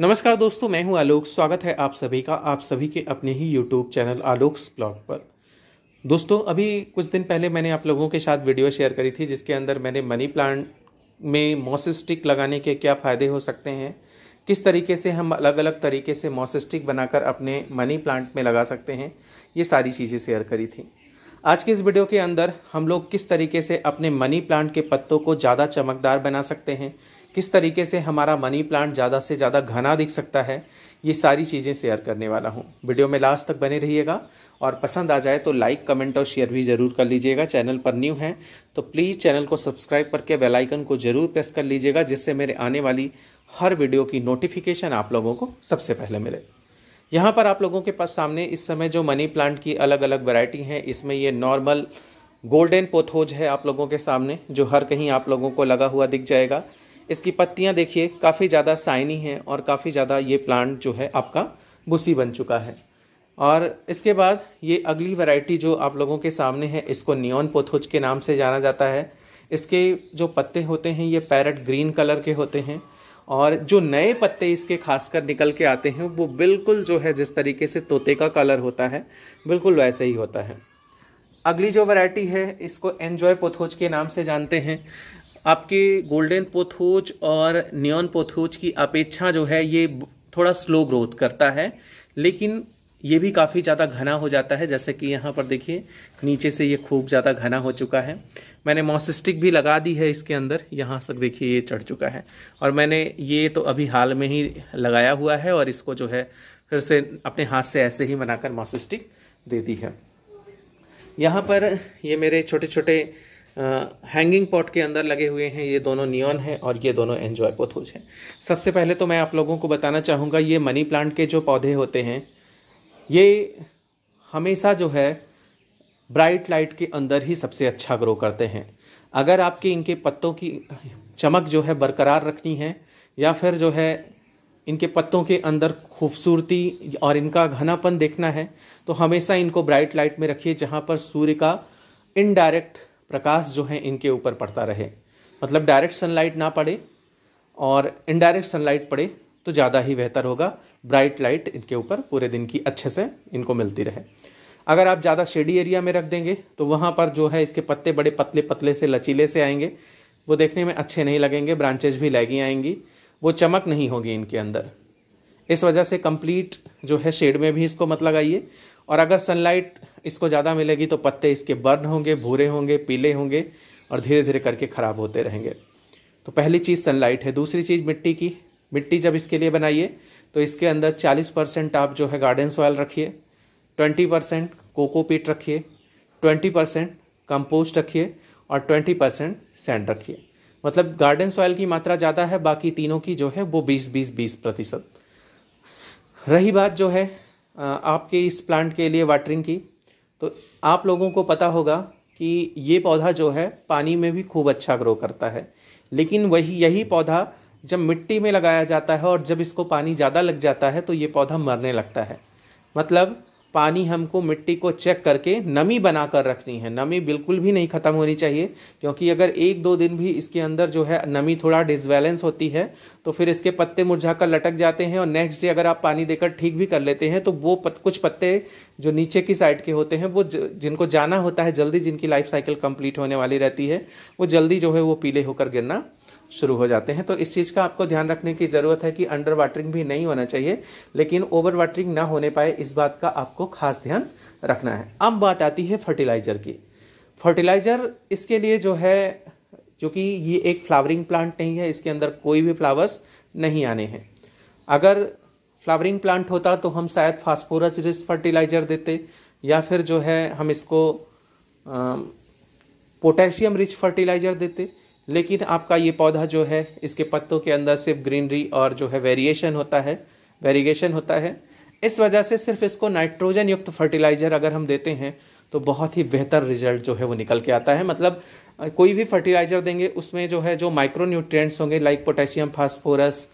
नमस्कार दोस्तों मैं हूं आलोक स्वागत है आप सभी का आप सभी के अपने ही यूट्यूब चैनल आलोक्स ब्लॉग पर दोस्तों अभी कुछ दिन पहले मैंने आप लोगों के साथ वीडियो शेयर करी थी जिसके अंदर मैंने मनी प्लांट में मोसिस्टिक लगाने के क्या फ़ायदे हो सकते हैं किस तरीके से हम अलग अलग तरीके से मोसिस्टिक बनाकर अपने मनी प्लांट में लगा सकते हैं ये सारी चीज़ें शेयर करी थी आज के इस वीडियो के अंदर हम लोग किस तरीके से अपने मनी प्लांट के पत्तों को ज़्यादा चमकदार बना सकते हैं किस तरीके से हमारा मनी प्लांट ज़्यादा से ज़्यादा घना दिख सकता है ये सारी चीज़ें शेयर करने वाला हूँ वीडियो में लास्ट तक बने रहिएगा और पसंद आ जाए तो लाइक कमेंट और शेयर भी ज़रूर कर लीजिएगा चैनल पर न्यू है तो प्लीज़ चैनल को सब्सक्राइब करके बेल आइकन को ज़रूर प्रेस कर लीजिएगा जिससे मेरे आने वाली हर वीडियो की नोटिफिकेशन आप लोगों को सबसे पहले मिले यहाँ पर आप लोगों के पास सामने इस समय जो मनी प्लांट की अलग अलग वैरायटी हैं इसमें ये नॉर्मल गोल्डन पोथोज है आप लोगों के सामने जो हर कहीं आप लोगों को लगा हुआ दिख जाएगा इसकी पत्तियाँ देखिए काफ़ी ज़्यादा साइनी हैं और काफ़ी ज़्यादा ये प्लांट जो है आपका बुसी बन चुका है और इसके बाद ये अगली वैरायटी जो आप लोगों के सामने है इसको नियॉन पोथोज के नाम से जाना जाता है इसके जो पत्ते होते हैं ये पैरट ग्रीन कलर के होते हैं और जो नए पत्ते इसके खासकर निकल के आते हैं वो बिल्कुल जो है जिस तरीके से तोते का कलर होता है बिल्कुल वैसे ही होता है अगली जो वैरायटी है इसको एन्जॉय पोथोज के नाम से जानते हैं आपके गोल्डन पोथोज और न्योन पोथोज की अपेक्षा जो है ये थोड़ा स्लो ग्रोथ करता है लेकिन ये भी काफ़ी ज़्यादा घना हो जाता है जैसे कि यहाँ पर देखिए नीचे से ये खूब ज़्यादा घना हो चुका है मैंने मॉसिस्टिक भी लगा दी है इसके अंदर यहाँ तक देखिए ये चढ़ चुका है और मैंने ये तो अभी हाल में ही लगाया हुआ है और इसको जो है फिर से अपने हाथ से ऐसे ही बनाकर मॉसिस्टिक दे दी है यहाँ पर ये मेरे छोटे छोटे हैंगिंग पॉट के अंदर लगे हुए हैं ये दोनों नियॉन हैं और ये दोनों पोथोज हैं सबसे पहले तो मैं आप लोगों को बताना चाहूँगा ये मनी प्लांट के जो पौधे होते हैं ये हमेशा जो है ब्राइट लाइट के अंदर ही सबसे अच्छा ग्रो करते हैं अगर आपके इनके पत्तों की चमक जो है बरकरार रखनी है या फिर जो है इनके पत्तों के अंदर खूबसूरती और इनका घनापन देखना है तो हमेशा इनको ब्राइट लाइट में रखिए जहाँ पर सूर्य का इनडायरेक्ट प्रकाश जो है इनके ऊपर पड़ता रहे मतलब डायरेक्ट सनलाइट ना पड़े और इनडायरेक्ट सनलाइट पड़े तो ज़्यादा ही बेहतर होगा ब्राइट लाइट इनके ऊपर पूरे दिन की अच्छे से इनको मिलती रहे अगर आप ज़्यादा शेडी एरिया में रख देंगे तो वहाँ पर जो है इसके पत्ते बड़े पतले पतले से लचीले से आएंगे वो देखने में अच्छे नहीं लगेंगे ब्रांचेज भी लैगी आएंगी वो चमक नहीं होगी इनके अंदर इस वजह से कंप्लीट जो है शेड में भी इसको मत लगाइए और अगर सनलाइट इसको ज़्यादा मिलेगी तो पत्ते इसके बर्न होंगे भूरे होंगे पीले होंगे और धीरे धीरे करके ख़राब होते रहेंगे तो पहली चीज़ सनलाइट है दूसरी चीज़ मिट्टी की मिट्टी जब इसके लिए बनाइए तो इसके अंदर 40 परसेंट आप जो है गार्डन सॉयल रखिए 20 परसेंट कोकोपीट रखिए 20 परसेंट कंपोस्ट रखिए और 20 परसेंट सैंड रखिए मतलब गार्डन सॉयल की मात्रा ज़्यादा है बाकी तीनों की जो है वो 20 20 20 प्रतिशत रही बात जो है आपके इस प्लांट के लिए वाटरिंग की तो आप लोगों को पता होगा कि ये पौधा जो है पानी में भी खूब अच्छा ग्रो करता है लेकिन वही यही पौधा जब मिट्टी में लगाया जाता है और जब इसको पानी ज़्यादा लग जाता है तो ये पौधा मरने लगता है मतलब पानी हमको मिट्टी को चेक करके नमी बना कर रखनी है नमी बिल्कुल भी नहीं ख़त्म होनी चाहिए क्योंकि अगर एक दो दिन भी इसके अंदर जो है नमी थोड़ा डिसबैलेंस होती है तो फिर इसके पत्ते मुरझा कर लटक जाते हैं और नेक्स्ट डे अगर आप पानी देकर ठीक भी कर लेते हैं तो वो पत, कुछ पत्ते जो नीचे की साइड के होते हैं वो ज, जिनको जाना होता है जल्दी जिनकी लाइफ साइकिल कंप्लीट होने वाली रहती है वो जल्दी जो है वो पीले होकर गिरना शुरू हो जाते हैं तो इस चीज़ का आपको ध्यान रखने की ज़रूरत है कि अंडर वाटरिंग भी नहीं होना चाहिए लेकिन ओवर वाटरिंग ना होने पाए इस बात का आपको खास ध्यान रखना है अब बात आती है फर्टिलाइज़र की फर्टिलाइज़र इसके लिए जो है क्योंकि ये एक फ्लावरिंग प्लांट नहीं है इसके अंदर कोई भी फ्लावर्स नहीं आने हैं अगर फ्लावरिंग प्लांट होता तो हम शायद फास्फोरस रिस फर्टिलाइज़र देते या फिर जो है हम इसको पोटेशियम रिच फर्टिलाइज़र देते लेकिन आपका ये पौधा जो है इसके पत्तों के अंदर सिर्फ ग्रीनरी और जो है वेरिएशन होता है वेरिएशन होता है इस वजह से सिर्फ इसको नाइट्रोजन युक्त फर्टिलाइज़र अगर हम देते हैं तो बहुत ही बेहतर रिजल्ट जो है वो निकल के आता है मतलब कोई भी फर्टिलाइज़र देंगे उसमें जो है जो माइक्रो होंगे लाइक पोटेशियम फास्फोरस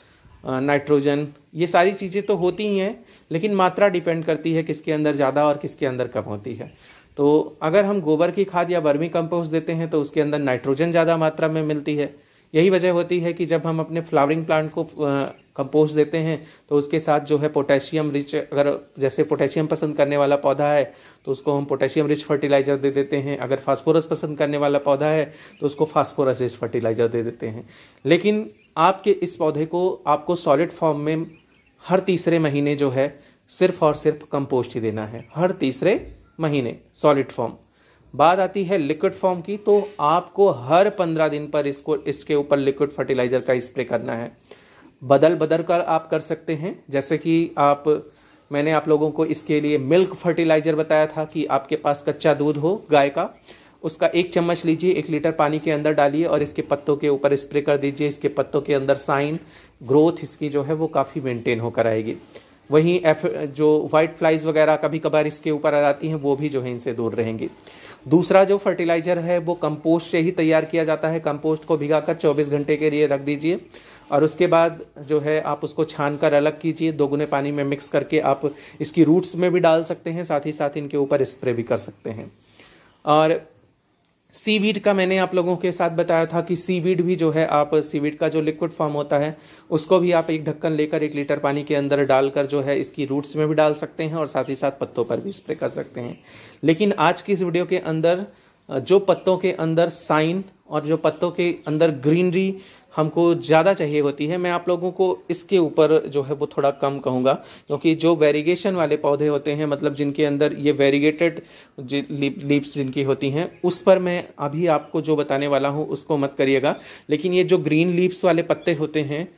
नाइट्रोजन ये सारी चीज़ें तो होती ही हैं लेकिन मात्रा डिपेंड करती है किसके अंदर ज़्यादा और किसके अंदर कम होती है तो अगर हम गोबर की खाद या वर्मी कंपोस्ट देते हैं तो उसके अंदर नाइट्रोजन ज़्यादा मात्रा में मिलती है यही वजह होती है कि जब हम अपने फ्लावरिंग प्लांट को कंपोस्ट देते हैं तो उसके साथ जो है पोटेशियम रिच अगर जैसे पोटेशियम पसंद करने वाला पौधा है तो उसको हम पोटेशियम रिच फर्टिलाइजर दे देते हैं अगर फास्फोरस पसंद करने वाला पौधा है तो उसको फास्फोरस रिच फर्टिलाइजर दे देते हैं लेकिन आपके इस पौधे को आपको सॉलिड फॉर्म में हर तीसरे महीने जो है सिर्फ और सिर्फ कंपोस्ट ही देना है हर तीसरे महीने सॉलिड फॉर्म बात आती है लिक्विड फॉर्म की तो आपको हर पंद्रह दिन पर इसको इसके ऊपर लिक्विड फर्टिलाइजर का स्प्रे करना है बदल बदल कर आप कर सकते हैं जैसे कि आप मैंने आप लोगों को इसके लिए मिल्क फर्टिलाइजर बताया था कि आपके पास कच्चा दूध हो गाय का उसका एक चम्मच लीजिए एक लीटर पानी के अंदर डालिए और इसके पत्तों के ऊपर स्प्रे कर दीजिए इसके पत्तों के अंदर साइन ग्रोथ इसकी जो है वो काफ़ी मेंटेन होकर आएगी वहीं एफ जो व्हाइट फ्लाइज वगैरह कभी कभार इसके ऊपर आ जाती हैं वो भी जो है इनसे दूर रहेंगी दूसरा जो फर्टिलाइजर है वो कंपोस्ट से ही तैयार किया जाता है कंपोस्ट को कर चौबीस घंटे के लिए रख दीजिए और उसके बाद जो है आप उसको छान कर अलग कीजिए दोगुने पानी में मिक्स करके आप इसकी रूट्स में भी डाल सकते हैं साथ ही साथ इनके ऊपर स्प्रे भी कर सकते हैं और सीवीड का मैंने आप लोगों के साथ बताया था कि सीवीड भी जो है आप सीवीड का जो लिक्विड फॉर्म होता है उसको भी आप एक ढक्कन लेकर एक लीटर पानी के अंदर डालकर जो है इसकी रूट्स में भी डाल सकते हैं और साथ ही साथ पत्तों पर भी स्प्रे कर सकते हैं लेकिन आज की इस वीडियो के अंदर जो पत्तों के अंदर साइन और जो पत्तों के अंदर ग्रीनरी हमको ज़्यादा चाहिए होती है मैं आप लोगों को इसके ऊपर जो है वो थोड़ा कम कहूँगा क्योंकि जो वेरीगेशन वाले पौधे होते हैं मतलब जिनके अंदर ये वेरीगेटेड लीप्स जिनकी होती हैं उस पर मैं अभी आपको जो बताने वाला हूँ उसको मत करिएगा लेकिन ये जो ग्रीन लीव्स वाले पत्ते होते हैं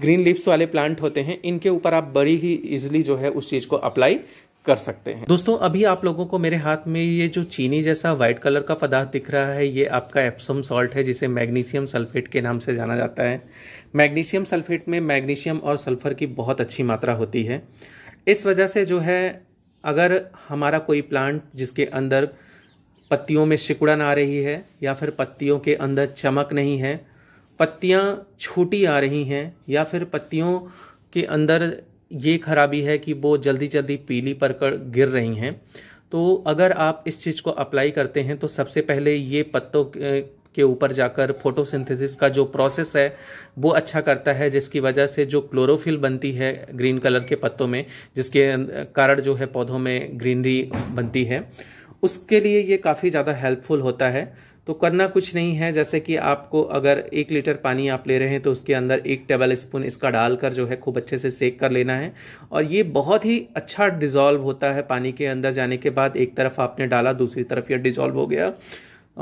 ग्रीन लिप्स वाले प्लांट होते हैं इनके ऊपर आप बड़ी ही इजिली जो है उस चीज़ को अप्लाई कर सकते हैं दोस्तों अभी आप लोगों को मेरे हाथ में ये जो चीनी जैसा व्हाइट कलर का पदार्थ दिख रहा है ये आपका एप्सम सॉल्ट है जिसे मैग्नीशियम सल्फेट के नाम से जाना जाता है मैग्नीशियम सल्फेट में मैग्नीशियम और सल्फर की बहुत अच्छी मात्रा होती है इस वजह से जो है अगर हमारा कोई प्लांट जिसके अंदर पत्तियों में सिकुड़न आ रही है या फिर पत्तियों के अंदर चमक नहीं है पत्तियाँ छोटी आ रही हैं या फिर पत्तियों के अंदर ये खराबी है कि वो जल्दी जल्दी पीली पर गिर रही हैं तो अगर आप इस चीज़ को अप्लाई करते हैं तो सबसे पहले ये पत्तों के ऊपर जाकर फोटोसिंथेसिस का जो प्रोसेस है वो अच्छा करता है जिसकी वजह से जो क्लोरोफिल बनती है ग्रीन कलर के पत्तों में जिसके कारण जो है पौधों में ग्रीनरी बनती है उसके लिए ये काफ़ी ज़्यादा हेल्पफुल होता है तो करना कुछ नहीं है जैसे कि आपको अगर एक लीटर पानी आप ले रहे हैं तो उसके अंदर एक टेबल स्पून इसका डालकर जो है खूब अच्छे से सेक कर लेना है और ये बहुत ही अच्छा डिज़ोल्व होता है पानी के अंदर जाने के बाद एक तरफ आपने डाला दूसरी तरफ ये डिज़ोल्व हो गया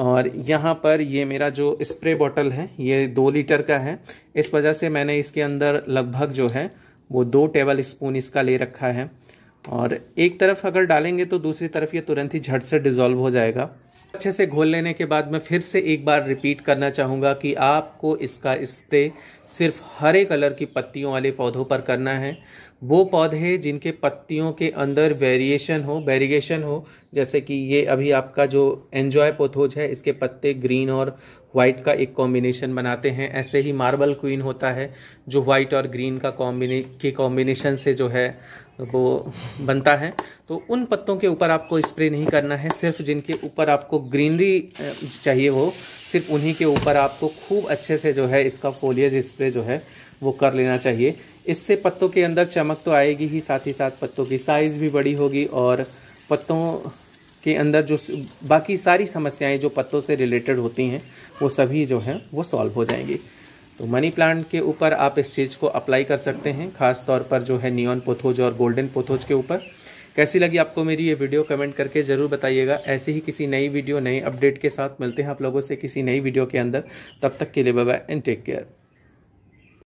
और यहाँ पर ये मेरा जो स्प्रे बॉटल है ये दो लीटर का है इस वजह से मैंने इसके अंदर लगभग जो है वो दो टेबल स्पून इसका ले रखा है और एक तरफ अगर डालेंगे तो दूसरी तरफ ये तुरंत ही झट से डिज़ोल्व हो जाएगा अच्छे से घोल लेने के बाद मैं फिर से एक बार रिपीट करना चाहूँगा कि आपको इसका स्प्रे सिर्फ हरे कलर की पत्तियों वाले पौधों पर करना है वो पौधे जिनके पत्तियों के अंदर वेरिएशन हो वेरिएशन हो जैसे कि ये अभी आपका जो एन्जॉय पोथोज है इसके पत्ते ग्रीन और वाइट का एक कॉम्बिनेशन बनाते हैं ऐसे ही मार्बल क्वीन होता है जो वाइट और ग्रीन का कॉम्बिने के कॉम्बिनेशन से जो है वो बनता है तो उन पत्तों के ऊपर आपको स्प्रे नहीं करना है सिर्फ जिनके ऊपर आपको ग्रीनरी चाहिए हो सिर्फ उन्हीं के ऊपर आपको खूब अच्छे से जो है इसका फोलियज स्प्रे जो है वो कर लेना चाहिए इससे पत्तों के अंदर चमक तो आएगी ही साथ ही साथ पत्तों की साइज़ भी बड़ी होगी और पत्तों के अंदर जो बाकी सारी समस्याएं जो पत्तों से रिलेटेड होती हैं वो सभी जो हैं वो सॉल्व हो जाएंगी तो मनी प्लांट के ऊपर आप इस चीज़ को अप्लाई कर सकते हैं ख़ास तौर पर जो है नियॉन पोथोज और गोल्डन पोथोज के ऊपर कैसी लगी आपको मेरी ये वीडियो कमेंट करके ज़रूर बताइएगा ऐसे ही किसी नई वीडियो नई अपडेट के साथ मिलते हैं आप लोगों से किसी नई वीडियो के अंदर तब तक के लिए बाय एंड टेक केयर